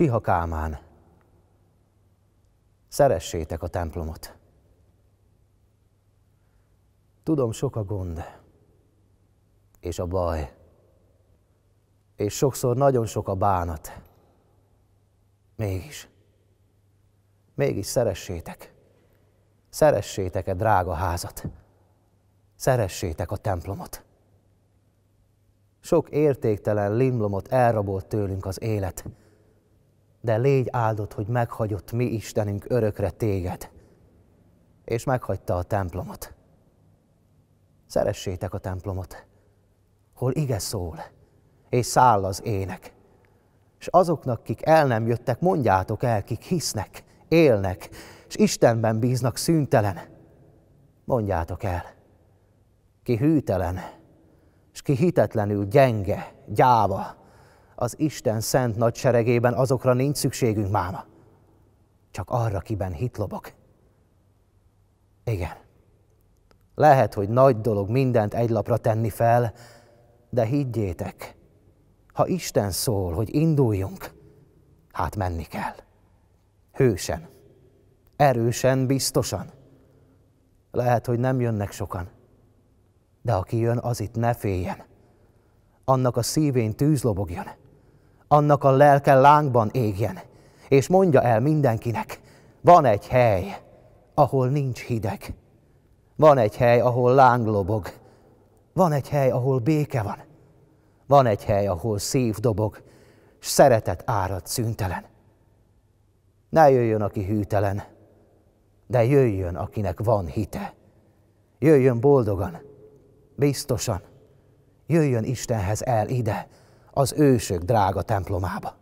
Csiha Kálmán, szeressétek a templomot. Tudom, sok a gond, és a baj, és sokszor nagyon sok a bánat. Mégis, mégis szeressétek, szeressétek a drága házat, szeressétek a templomot. Sok értéktelen limlomot elrabolt tőlünk az élet, de légy áldott, hogy meghagyott mi Istenünk örökre téged, és meghagyta a templomot. Szeressétek a templomot, hol ige szól, és száll az ének. És azoknak, kik el nem jöttek, mondjátok el, kik hisznek, élnek, és Istenben bíznak szüntelen. Mondjátok el, ki hűtelen, és ki hitetlenül gyenge, gyáva, az Isten szent nagyseregében azokra nincs szükségünk máma. Csak arra, kiben hitlobok. Igen. Lehet, hogy nagy dolog mindent egy lapra tenni fel, de higgyétek, ha Isten szól, hogy induljunk, hát menni kell. Hősen, erősen, biztosan. Lehet, hogy nem jönnek sokan, de aki jön, az itt ne féljen. Annak a szívén tűz lobogjon annak a lelke lángban égjen, és mondja el mindenkinek, van egy hely, ahol nincs hideg, van egy hely, ahol láng lobog, van egy hely, ahol béke van, van egy hely, ahol szív dobog, s szeretet árad szüntelen. Ne jöjjön, aki hűtelen, de jöjjön, akinek van hite. Jöjjön boldogan, biztosan, jöjjön Istenhez el ide, az ősök drága templomába.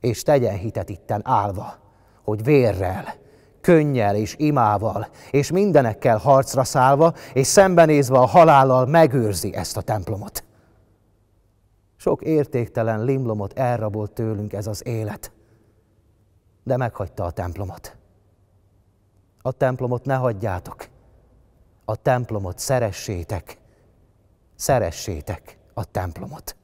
És tegyen hitet itten állva, hogy vérrel, könnyel és imával, és mindenekkel harcra szállva, és szembenézve a halállal megőrzi ezt a templomot. Sok értéktelen limlomot elrabolt tőlünk ez az élet, de meghagyta a templomot. A templomot ne hagyjátok, a templomot szeressétek, szeressétek a templomot.